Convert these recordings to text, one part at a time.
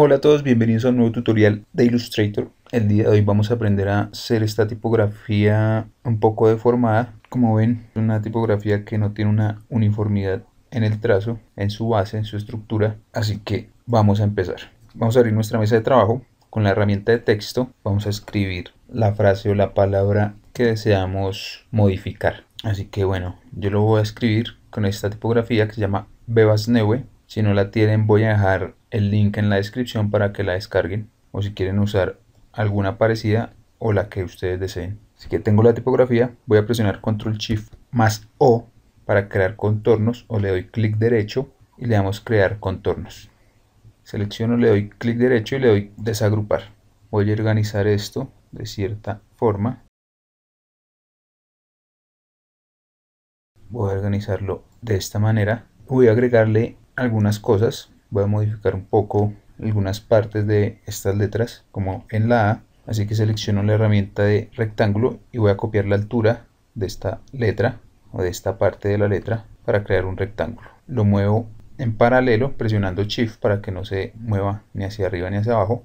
Hola a todos, bienvenidos a un nuevo tutorial de Illustrator. El día de hoy vamos a aprender a hacer esta tipografía un poco deformada. Como ven, es una tipografía que no tiene una uniformidad en el trazo, en su base, en su estructura. Así que vamos a empezar. Vamos a abrir nuestra mesa de trabajo. Con la herramienta de texto vamos a escribir la frase o la palabra que deseamos modificar. Así que bueno, yo lo voy a escribir con esta tipografía que se llama Bebas Neue si no la tienen, voy a dejar el link en la descripción para que la descarguen o si quieren usar alguna parecida o la que ustedes deseen. Así que tengo la tipografía, voy a presionar Control Shift más O para crear contornos o le doy clic derecho y le damos crear contornos. Selecciono, le doy clic derecho y le doy desagrupar. Voy a organizar esto de cierta forma. Voy a organizarlo de esta manera. Voy a agregarle algunas cosas. Voy a modificar un poco algunas partes de estas letras, como en la A. Así que selecciono la herramienta de rectángulo y voy a copiar la altura de esta letra o de esta parte de la letra para crear un rectángulo. Lo muevo en paralelo presionando Shift para que no se mueva ni hacia arriba ni hacia abajo.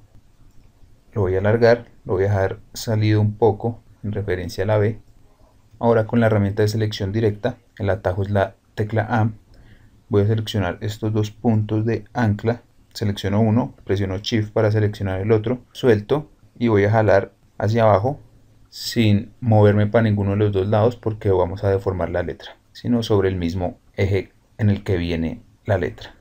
Lo voy a alargar, lo voy a dejar salido un poco en referencia a la B. Ahora con la herramienta de selección directa, el atajo es la tecla A voy a seleccionar estos dos puntos de ancla, selecciono uno, presiono Shift para seleccionar el otro, suelto y voy a jalar hacia abajo sin moverme para ninguno de los dos lados porque vamos a deformar la letra, sino sobre el mismo eje en el que viene la letra.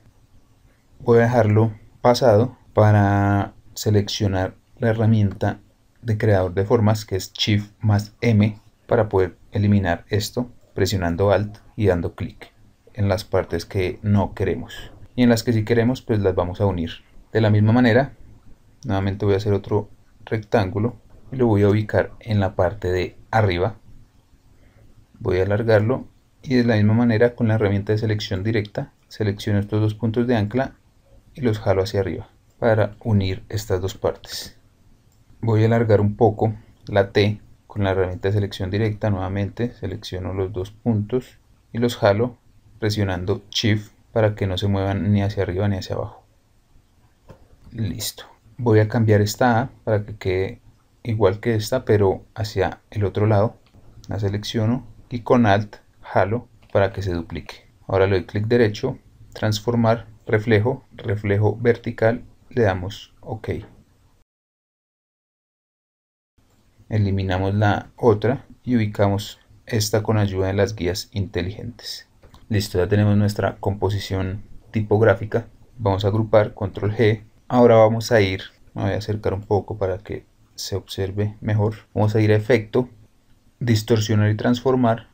Voy a dejarlo pasado para seleccionar la herramienta de creador de formas que es Shift más M para poder eliminar esto presionando Alt y dando clic en las partes que no queremos. Y en las que sí queremos, pues las vamos a unir. De la misma manera, nuevamente voy a hacer otro rectángulo y lo voy a ubicar en la parte de arriba. Voy a alargarlo y de la misma manera con la herramienta de selección directa selecciono estos dos puntos de ancla y los jalo hacia arriba para unir estas dos partes. Voy a alargar un poco la T con la herramienta de selección directa nuevamente selecciono los dos puntos y los jalo presionando Shift para que no se muevan ni hacia arriba ni hacia abajo. Listo. Voy a cambiar esta A para que quede igual que esta, pero hacia el otro lado. La selecciono y con Alt jalo para que se duplique. Ahora le doy clic derecho, transformar, reflejo, reflejo vertical, le damos OK. Eliminamos la otra y ubicamos esta con ayuda de las guías inteligentes. Listo, ya tenemos nuestra composición tipográfica. Vamos a agrupar, control G. Ahora vamos a ir, me voy a acercar un poco para que se observe mejor. Vamos a ir a efecto, distorsionar y transformar.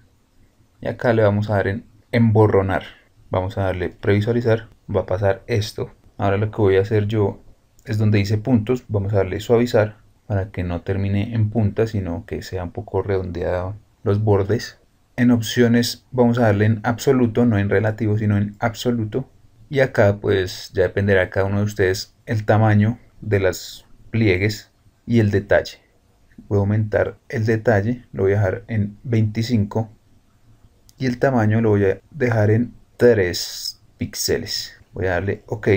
Y acá le vamos a dar en emborronar. Vamos a darle previsualizar. Va a pasar esto. Ahora lo que voy a hacer yo es donde dice puntos, vamos a darle suavizar para que no termine en punta, sino que sea un poco redondeado los bordes en opciones vamos a darle en absoluto, no en relativo, sino en absoluto. Y acá pues ya dependerá cada uno de ustedes el tamaño de las pliegues y el detalle. Voy a aumentar el detalle, lo voy a dejar en 25 y el tamaño lo voy a dejar en 3 píxeles. Voy a darle OK,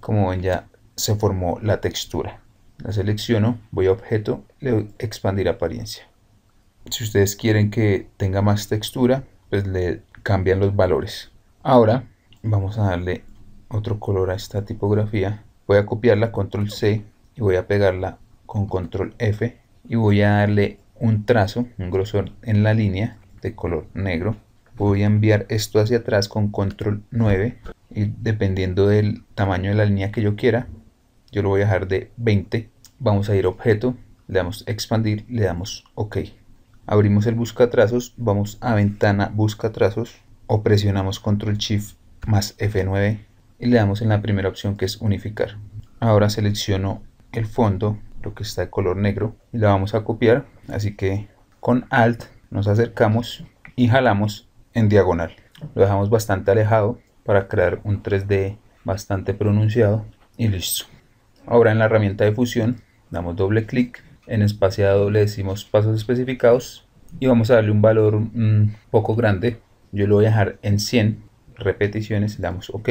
como ven ya se formó la textura. La selecciono, voy a objeto, le doy expandir apariencia si ustedes quieren que tenga más textura, pues le cambian los valores. Ahora vamos a darle otro color a esta tipografía. Voy a copiarla control C y voy a pegarla con control F y voy a darle un trazo, un grosor en la línea de color negro. Voy a enviar esto hacia atrás con control 9 y dependiendo del tamaño de la línea que yo quiera, yo lo voy a dejar de 20. Vamos a ir objeto, le damos expandir, le damos OK abrimos el buscatrazos, vamos a ventana trazos o presionamos control shift más F9 y le damos en la primera opción que es unificar. Ahora selecciono el fondo, lo que está de color negro, y la vamos a copiar, así que con alt nos acercamos y jalamos en diagonal. Lo dejamos bastante alejado para crear un 3D bastante pronunciado y listo. Ahora en la herramienta de fusión damos doble clic en espaciado le decimos pasos especificados y vamos a darle un valor un mm, poco grande. Yo lo voy a dejar en 100 repeticiones, le damos OK.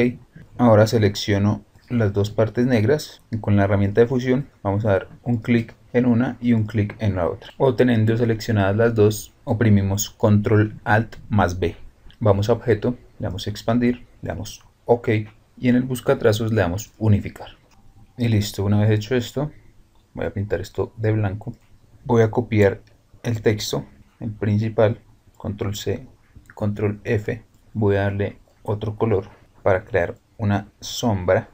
Ahora selecciono las dos partes negras y con la herramienta de fusión vamos a dar un clic en una y un clic en la otra. O teniendo seleccionadas las dos, oprimimos Control Alt más B. Vamos a objeto, le damos expandir, le damos OK y en el busca trazos le damos unificar. Y listo, una vez hecho esto, voy a pintar esto de blanco voy a copiar el texto el principal control C control F voy a darle otro color para crear una sombra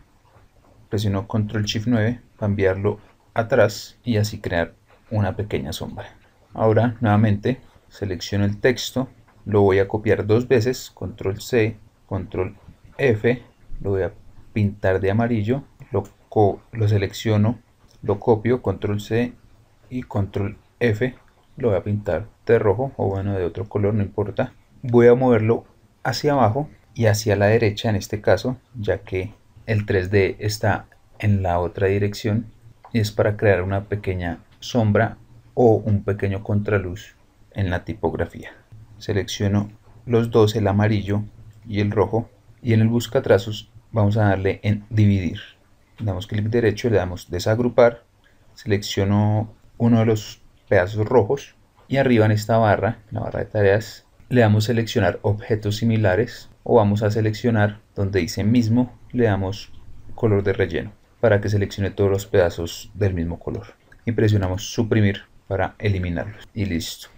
presiono control shift 9 para enviarlo atrás y así crear una pequeña sombra ahora nuevamente selecciono el texto lo voy a copiar dos veces control C control F lo voy a pintar de amarillo lo, lo selecciono lo copio, control C y control F, lo voy a pintar de rojo o bueno de otro color, no importa. Voy a moverlo hacia abajo y hacia la derecha en este caso, ya que el 3D está en la otra dirección y es para crear una pequeña sombra o un pequeño contraluz en la tipografía. Selecciono los dos, el amarillo y el rojo, y en el busca trazos vamos a darle en dividir damos clic derecho, le damos desagrupar, selecciono uno de los pedazos rojos y arriba en esta barra, la barra de tareas, le damos seleccionar objetos similares o vamos a seleccionar donde dice mismo, le damos color de relleno para que seleccione todos los pedazos del mismo color y presionamos suprimir para eliminarlos y listo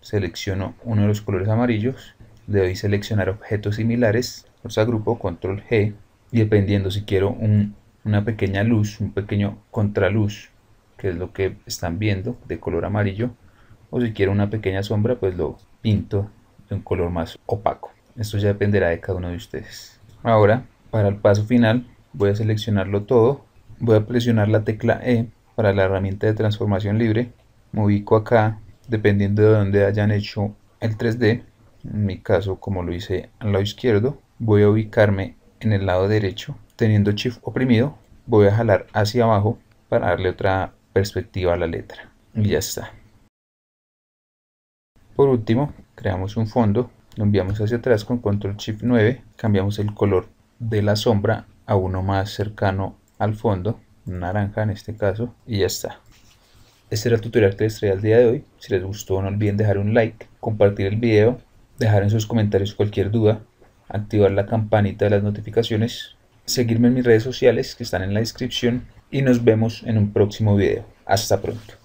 selecciono uno de los colores amarillos le doy seleccionar objetos similares los agrupo control G y dependiendo si quiero un una pequeña luz, un pequeño contraluz, que es lo que están viendo de color amarillo, o si quiero una pequeña sombra, pues lo pinto de un color más opaco. Esto ya dependerá de cada uno de ustedes. Ahora, para el paso final, voy a seleccionarlo todo, voy a presionar la tecla E para la herramienta de transformación libre, me ubico acá, dependiendo de dónde hayan hecho el 3D, en mi caso como lo hice al lado izquierdo, voy a ubicarme en el lado derecho teniendo shift oprimido voy a jalar hacia abajo para darle otra perspectiva a la letra y ya está por último creamos un fondo lo enviamos hacia atrás con control shift 9 cambiamos el color de la sombra a uno más cercano al fondo naranja en este caso y ya está este era el tutorial que les traía el día de hoy si les gustó no olviden dejar un like compartir el video dejar en sus comentarios cualquier duda activar la campanita de las notificaciones seguirme en mis redes sociales que están en la descripción y nos vemos en un próximo video. Hasta pronto.